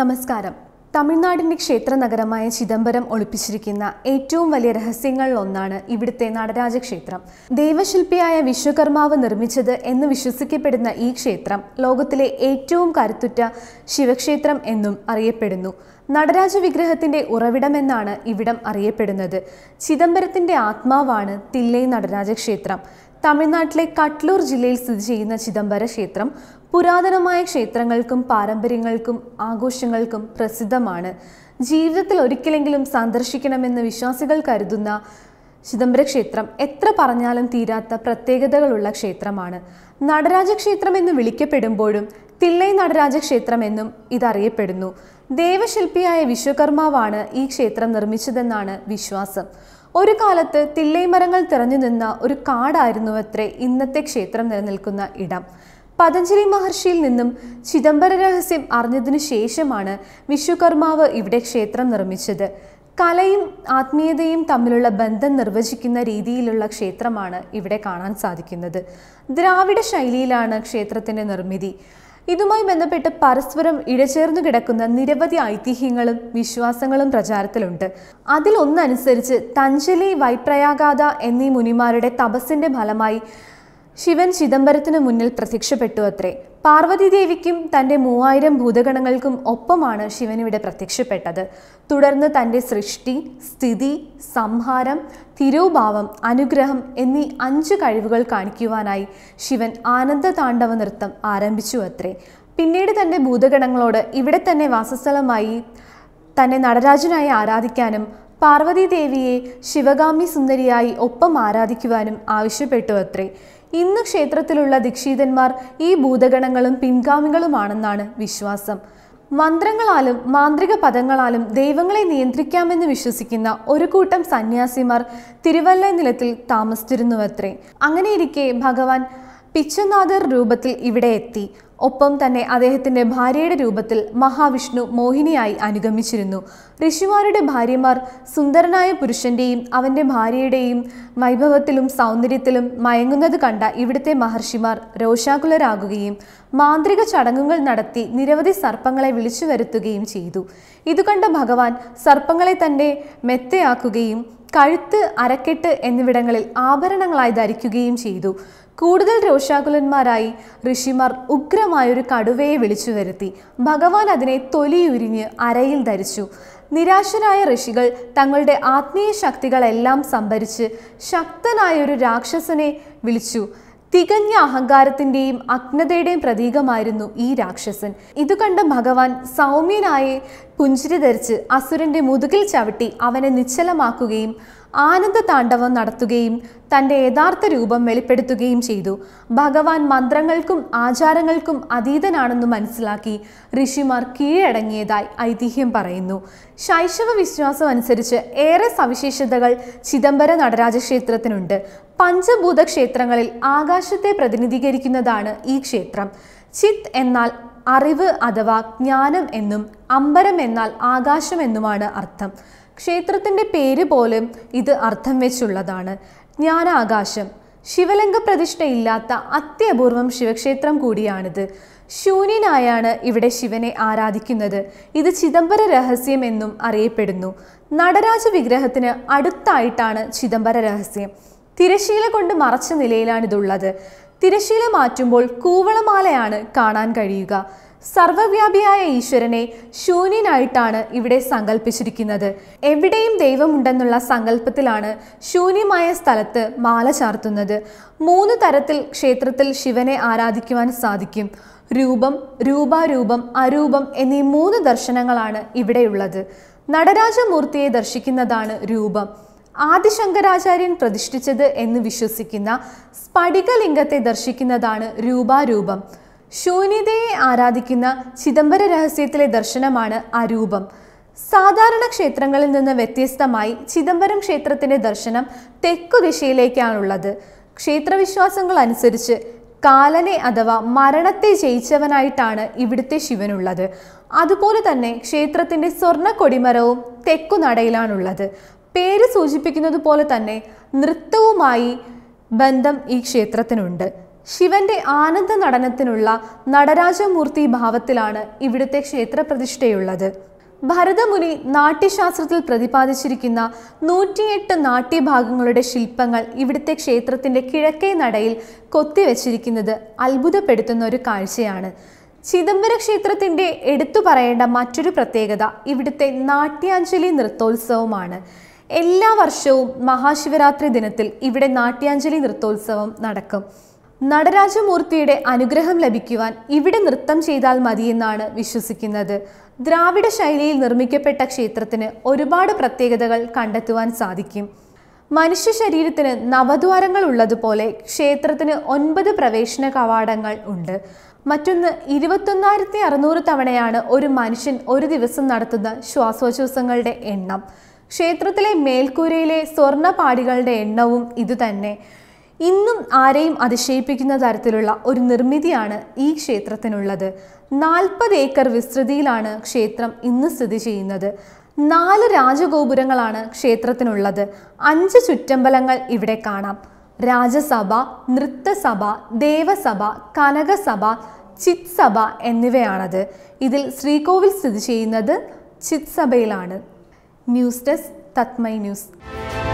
നമസ്കാരം തമിഴ്നാടിന്റെ ക്ഷേത്ര നഗരമായ ചിദംബരം ഒളിപ്പിച്ചിരിക്കുന്ന ഏറ്റവും വലിയ രഹസ്യങ്ങളിൽ ഒന്നാണ് ഇവിടുത്തെ നടരാജ ക്ഷേത്രം ദൈവശില്പിയായ വിശ്വകർമാവ് നിർമ്മിച്ചത് എന്ന് വിശ്വസിക്കപ്പെടുന്ന ഈ ക്ഷേത്രം ലോകത്തിലെ ഏറ്റവും കരുത്തുറ്റ ശിവക്ഷേത്രം എന്നും അറിയപ്പെടുന്നു നടരാജ വിഗ്രഹത്തിന്റെ ഉറവിടമെന്നാണ് ഇവിടം അറിയപ്പെടുന്നത് ചിദംബരത്തിന്റെ ആത്മാവാണ് തില്ലൈ നടരാജ ക്ഷേത്രം തമിഴ്നാട്ടിലെ കട്ട്ലൂർ ജില്ലയിൽ സ്ഥിതി ചെയ്യുന്ന ചിദംബര ക്ഷേത്രം പുരാതനമായ ക്ഷേത്രങ്ങൾക്കും പാരമ്പര്യങ്ങൾക്കും ആഘോഷങ്ങൾക്കും പ്രസിദ്ധമാണ് ജീവിതത്തിൽ ഒരിക്കലെങ്കിലും സന്ദർശിക്കണമെന്ന് വിശ്വാസികൾ കരുതുന്ന ചിദംബര ക്ഷേത്രം എത്ര പറഞ്ഞാലും തീരാത്ത പ്രത്യേകതകളുള്ള ക്ഷേത്രമാണ് നടരാജ ക്ഷേത്രം എന്ന് വിളിക്കപ്പെടുമ്പോഴും തില്ലൈ നടരാജ ക്ഷേത്രം എന്നും ഇതറിയപ്പെടുന്നു ദേവശില്പിയായ വിശ്വകർമാവാണ് ഈ ക്ഷേത്രം നിർമ്മിച്ചതെന്നാണ് വിശ്വാസം ഒരു കാലത്ത് തില്ലൈ മരങ്ങൾ തിറഞ്ഞു നിന്ന ഒരു കാടായിരുന്നുവത്രേ ഇന്നത്തെ ക്ഷേത്രം നിലനിൽക്കുന്ന ഇടം പതഞ്ജലി മഹർഷിയിൽ നിന്നും ചിദംബര രഹസ്യം അറിഞ്ഞതിനു ശേഷമാണ് വിശ്വകർമാവ് ഇവിടെ ക്ഷേത്രം നിർമ്മിച്ചത് കലയും ആത്മീയതയും തമ്മിലുള്ള ബന്ധം നിർവചിക്കുന്ന രീതിയിലുള്ള ക്ഷേത്രമാണ് ഇവിടെ കാണാൻ സാധിക്കുന്നത് ദ്രാവിഡ ശൈലിയിലാണ് ക്ഷേത്രത്തിൻ്റെ നിർമ്മിതി ഇതുമായി ബന്ധപ്പെട്ട് പരസ്പരം ഇഴചേർന്നു കിടക്കുന്ന നിരവധി ഐതിഹ്യങ്ങളും വിശ്വാസങ്ങളും പ്രചാരത്തിലുണ്ട് അതിലൊന്നനുസരിച്ച് തഞ്ചലി വൈപ്രയാഗാത എന്നീ മുനിമാരുടെ തപസ്സിൻ്റെ ഫലമായി ശിവൻ ചിദംബരത്തിനു മുന്നിൽ പ്രത്യക്ഷപ്പെട്ടു അത്രേ പാർവതിദേവിക്കും തൻ്റെ മൂവായിരം ഭൂതഗണങ്ങൾക്കും ഒപ്പമാണ് ഇവിടെ പ്രത്യക്ഷപ്പെട്ടത് തുടർന്ന് തൻ്റെ സൃഷ്ടി സ്ഥിതി സംഹാരം തിരുഭാവം അനുഗ്രഹം എന്നീ അഞ്ച് കഴിവുകൾ കാണിക്കുവാനായി ശിവൻ ആനന്ദ താണ്ഡവ നൃത്തം ആരംഭിച്ചു അത്രേ പിന്നീട് തൻ്റെ ഭൂതഗണങ്ങളോട് ഇവിടെ തന്നെ വാസസ്ഥലമായി തന്നെ നടരാജനായി ആരാധിക്കാനും പാർവതീദേവിയെ ശിവഗാമി സുന്ദരിയായി ഒപ്പം ആരാധിക്കുവാനും ആവശ്യപ്പെട്ടു അത്രേ ഇന്ന് ക്ഷേത്രത്തിലുള്ള ദീക്ഷിതന്മാർ ഈ ഭൂതഗണങ്ങളും പിൻഗാമികളുമാണെന്നാണ് വിശ്വാസം മന്ത്രങ്ങളാലും മാന്ത്രിക പദങ്ങളാലും ദൈവങ്ങളെ നിയന്ത്രിക്കാമെന്ന് വിശ്വസിക്കുന്ന ഒരു കൂട്ടം സന്യാസിമാർ തിരുവല്ല നിലത്തിൽ താമസിച്ചിരുന്നുവത്രേ അങ്ങനെയിരിക്കെ ഭഗവാൻ പിച്ചനാഥർ രൂപത്തിൽ ഇവിടെ എത്തി ഒപ്പം തന്നെ അദ്ദേഹത്തിൻ്റെ ഭാര്യയുടെ രൂപത്തിൽ മഹാവിഷ്ണു മോഹിനിയായി അനുഗമിച്ചിരുന്നു ഋഷിമാരുടെ ഭാര്യമാർ സുന്ദരനായ പുരുഷൻ്റെയും അവൻ്റെ ഭാര്യയുടെയും വൈഭവത്തിലും സൗന്ദര്യത്തിലും മയങ്ങുന്നത് കണ്ട ഇവിടുത്തെ മഹർഷിമാർ രോഷാകുലരാകുകയും മാന്ത്രിക ചടങ്ങുകൾ നടത്തി നിരവധി സർപ്പങ്ങളെ വിളിച്ചു വരുത്തുകയും ചെയ്തു ഇതുകണ്ട ഭഗവാൻ സർപ്പങ്ങളെ തൻ്റെ മെത്തയാക്കുകയും കഴുത്ത് അരക്കെട്ട് എന്നിവിടങ്ങളിൽ ആഭരണങ്ങളായി ധരിക്കുകയും ചെയ്തു കൂടുതൽ രോഷാകുലന്മാരായി ഋഷിമാർ ഉഗ്രമായൊരു കടുവയെ വിളിച്ചു വരുത്തി ഭഗവാൻ അതിനെ തൊലിയുരിഞ്ഞ് അരയിൽ ധരിച്ചു നിരാശരായ ഋഷികൾ തങ്ങളുടെ ആത്മീയ ശക്തികളെല്ലാം സംഭരിച്ച് ശക്തനായ ഒരു രാക്ഷസനെ വിളിച്ചു തികഞ്ഞ അഹങ്കാരത്തിൻ്റെയും അഗ്നതയുടെയും പ്രതീകമായിരുന്നു ഈ രാക്ഷസൻ ഇതു കണ്ട ഭഗവാൻ സൗമ്യനായി പുഞ്ചിരി ധരിച്ച് അസുരന്റെ മുതുകിൽ ചവിട്ടി അവനെ നിശ്ചലമാക്കുകയും ആനന്ദ താണ്ഡവം നടത്തുകയും തൻ്റെ യഥാർത്ഥ രൂപം വെളിപ്പെടുത്തുകയും ചെയ്തു ഭഗവാൻ മന്ത്രങ്ങൾക്കും ആചാരങ്ങൾക്കും അതീതനാണെന്ന് മനസ്സിലാക്കി ഋഷിമാർ കീഴടങ്ങിയതായി ഐതിഹ്യം പറയുന്നു ശൈശവ വിശ്വാസം അനുസരിച്ച് ഏറെ സവിശേഷതകൾ ചിദംബര നടരാജ ക്ഷേത്രത്തിനുണ്ട് പഞ്ചഭൂത ക്ഷേത്രങ്ങളിൽ ആകാശത്തെ പ്രതിനിധീകരിക്കുന്നതാണ് ഈ ക്ഷേത്രം ചിത് എന്നാൽ അറിവ് അഥവാ ജ്ഞാനം എന്നും അമ്പരം എന്നാൽ ആകാശം എന്നുമാണ് അർത്ഥം ക്ഷേത്രത്തിൻ്റെ പേര് പോലും ഇത് അർത്ഥം വെച്ചുള്ളതാണ് ജ്ഞാനാകാശം ശിവലിംഗ പ്രതിഷ്ഠയില്ലാത്ത അത്യപൂർവം ശിവക്ഷേത്രം കൂടിയാണിത് ശൂന്യനായാണ് ഇവിടെ ശിവനെ ആരാധിക്കുന്നത് ഇത് ചിദംബര രഹസ്യം എന്നും അറിയപ്പെടുന്നു നടരാജ വിഗ്രഹത്തിന് അടുത്തായിട്ടാണ് ചിദംബര രഹസ്യം തിരശീല കൊണ്ട് മറച്ച നിലയിലാണിതുള്ളത് തിരശീല മാറ്റുമ്പോൾ കൂവളമാലയാണ് കാണാൻ കഴിയുക സർവവ്യാപിയായ ഈശ്വരനെ ശൂന്യനായിട്ടാണ് ഇവിടെ സങ്കല്പിച്ചിരിക്കുന്നത് എവിടെയും ദൈവമുണ്ടെന്നുള്ള സങ്കല്പത്തിലാണ് ശൂന്യമായ സ്ഥലത്ത് മാല ചാർത്തുന്നത് മൂന്ന് തരത്തിൽ ക്ഷേത്രത്തിൽ ശിവനെ ആരാധിക്കുവാൻ സാധിക്കും രൂപം രൂപാരൂപം അരൂപം എന്നീ മൂന്ന് ദർശനങ്ങളാണ് ഇവിടെയുള്ളത് നടരാജമൂർത്തിയെ ദർശിക്കുന്നതാണ് രൂപം ആദിശങ്കരാചാര്യൻ പ്രതിഷ്ഠിച്ചത് എന്ന് വിശ്വസിക്കുന്ന സ്ഫടികലിംഗത്തെ ദർശിക്കുന്നതാണ് രൂപാരൂപം ശൂന്യതയെ ആരാധിക്കുന്ന ചിദംബര രഹസ്യത്തിലെ ദർശനമാണ് അരൂപം സാധാരണ ക്ഷേത്രങ്ങളിൽ നിന്ന് വ്യത്യസ്തമായി ചിദംബരം ക്ഷേത്രത്തിന്റെ ദർശനം തെക്കു ദിശയിലേക്കാണുള്ളത് ക്ഷേത്രവിശ്വാസങ്ങൾ അനുസരിച്ച് കാലനെ അഥവാ മരണത്തെ ജയിച്ചവനായിട്ടാണ് ഇവിടുത്തെ ശിവനുള്ളത് അതുപോലെ തന്നെ ക്ഷേത്രത്തിന്റെ സ്വർണ്ണ കൊടിമരവും തെക്കു നടയിലാണുള്ളത് പേര് സൂചിപ്പിക്കുന്നത് പോലെ തന്നെ നൃത്തവുമായി ബന്ധം ഈ ക്ഷേത്രത്തിനുണ്ട് ശിവന്റെ ആനന്ദ നടനത്തിനുള്ള നടരാജമൂർത്തി ഭാവത്തിലാണ് ഇവിടുത്തെ ക്ഷേത്രപ്രതിഷ്ഠയുള്ളത് ഭരതമുനി നാട്യശാസ്ത്രത്തിൽ പ്രതിപാദിച്ചിരിക്കുന്ന നൂറ്റിയെട്ട് നാട്യഭാഗങ്ങളുടെ ശില്പങ്ങൾ ഇവിടുത്തെ ക്ഷേത്രത്തിന്റെ കിഴക്കേ നടയിൽ കൊത്തിവെച്ചിരിക്കുന്നത് അത്ഭുതപ്പെടുത്തുന്ന ഒരു കാഴ്ചയാണ് ചിദംബര ക്ഷേത്രത്തിന്റെ എടുത്തു പറയേണ്ട മറ്റൊരു പ്രത്യേകത ഇവിടുത്തെ നാട്യാഞ്ജലി നൃത്തോത്സവമാണ് എല്ലാ വർഷവും മഹാശിവരാത്രി ദിനത്തിൽ ഇവിടെ നാട്യാഞ്ജലി നൃത്തോത്സവം നടക്കും നടരാജമൂർത്തിയുടെ അനുഗ്രഹം ലഭിക്കുവാൻ ഇവിടെ നൃത്തം ചെയ്താൽ മതിയെന്നാണ് വിശ്വസിക്കുന്നത് ദ്രാവിഡ ശൈലിയിൽ നിർമ്മിക്കപ്പെട്ട ക്ഷേത്രത്തിന് ഒരുപാട് പ്രത്യേകതകൾ കണ്ടെത്തുവാൻ സാധിക്കും മനുഷ്യ ശരീരത്തിന് നവദ്വാരങ്ങൾ ഉള്ളതുപോലെ ക്ഷേത്രത്തിന് ഒൻപത് പ്രവേശന കവാടങ്ങൾ ഉണ്ട് മറ്റൊന്ന് ഇരുപത്തൊന്നായിരത്തി അറുന്നൂറ് തവണയാണ് ഒരു മനുഷ്യൻ ഒരു ദിവസം നടത്തുന്ന ശ്വാസോച്ഛ്വാസങ്ങളുടെ എണ്ണം ക്ഷേത്രത്തിലെ മേൽക്കൂരയിലെ സ്വർണ്ണ പാടികളുടെ എണ്ണവും ഇതുതന്നെ ഇന്നും ആരെയും അതിശയിപ്പിക്കുന്ന തരത്തിലുള്ള ഒരു നിർമ്മിതിയാണ് ഈ ക്ഷേത്രത്തിനുള്ളത് നാൽപ്പത് ഏക്കർ വിസ്തൃതിയിലാണ് ക്ഷേത്രം ഇന്ന് സ്ഥിതി ചെയ്യുന്നത് നാല് രാജഗോപുരങ്ങളാണ് ക്ഷേത്രത്തിനുള്ളത് അഞ്ച് ചുറ്റമ്പലങ്ങൾ ഇവിടെ കാണാം രാജസഭ നൃത്തസഭ ദേവസഭ കനകസഭ ചിത്സഭ എന്നിവയാണത് ഇതിൽ ശ്രീകോവിൽ സ്ഥിതി ചെയ്യുന്നത് ചിത്സഭയിലാണ് ന്യൂസ് ഡെസ്ക് തത്മൈ ന്യൂസ്